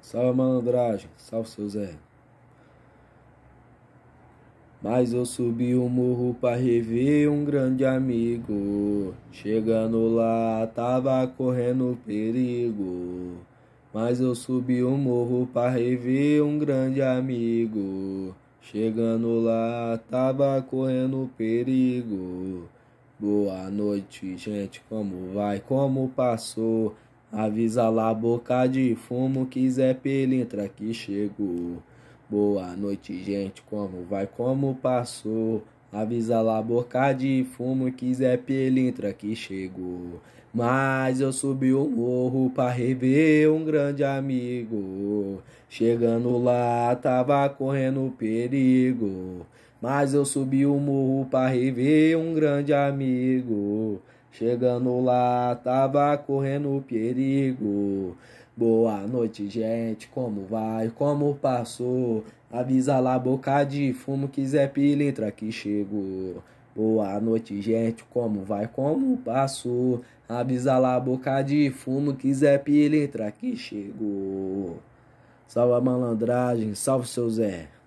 Salve a malandragem, salve seu Zé. Mas eu subi o um morro pra rever um grande amigo. Chegando lá, tava correndo perigo. Mas eu subi o um morro pra rever um grande amigo. Chegando lá, tava correndo perigo. Boa noite, gente, como vai? Como passou? Avisa lá, boca de fumo, que Zé pelintra que chegou. Boa noite, gente, como vai, como passou? Avisa lá, boca de fumo, que Zé pelintra que chegou. Mas eu subi o um morro pra rever um grande amigo. Chegando lá, tava correndo perigo. Mas eu subi o um morro pra rever um grande amigo. Chegando lá, tava correndo perigo. Boa noite, gente. Como vai? Como passou? Avisa lá, boca de fumo, quiser pilintra que chegou. Boa noite, gente. Como vai? Como passou? Avisa lá, boca de fumo, quiser pilintra que chegou. Salve a malandragem, salve seu Zé.